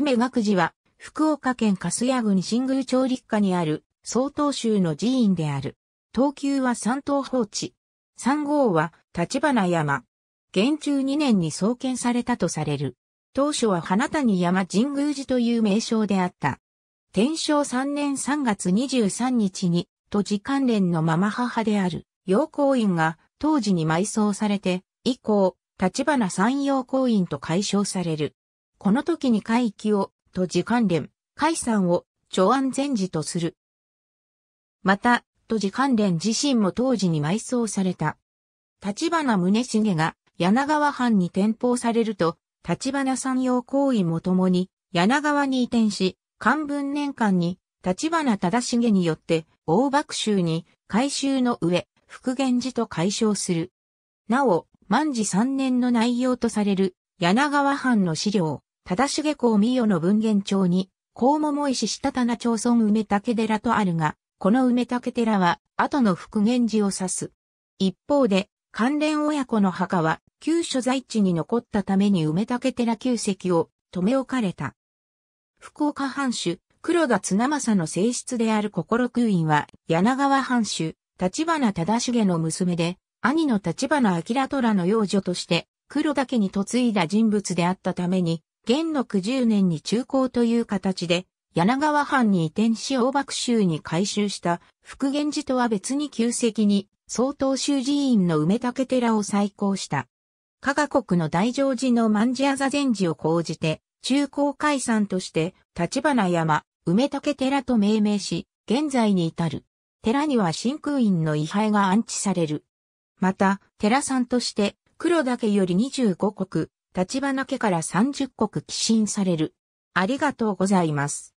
梅学寺は、福岡県粕屋郡新宮町立下にある、曹洞宗の寺院である。東急は三等放置。三号は、立花山。元中二年に創建されたとされる。当初は花谷山神宮寺という名称であった。天正三年三月二十三日に、都寺関連のママ母である、陽光院が、当時に埋葬されて、以降、立花山陽光院と解消される。この時に海域を、と時関連、解散を、長安全寺とする。また、都時関連自身も当時に埋葬された。立花宗茂が柳川藩に転封されると、立花山陽行為も共に柳川に移転し、漢文年間に立花忠重によって大幕州に改修の上、復元寺と解消する。なお、万治三年の内容とされる柳川藩の資料、忠重公美代の文源町に、高桃石下棚町村梅竹寺とあるが、この梅竹寺は、後の復元寺を指す。一方で、関連親子の墓は、旧所在地に残ったために梅竹寺旧跡を留め置かれた。福岡藩主、黒田綱政の正室である心空院は、柳川藩主、立花忠重の娘で、兄の立花明虎の養女として、黒田家に嫁いだ人物であったために、元禄10年に中高という形で、柳川藩に移転し大幕州に改修した福源寺とは別に旧跡に総統州寺院の梅竹寺を再興した。加賀国の大乗寺の万事屋座禅寺を講じて、中高解散として、立花山、梅竹寺と命名し、現在に至る。寺には真空院の位牌が安置される。また、寺さんとして、黒岳より25国、立花家から30国寄進される。ありがとうございます。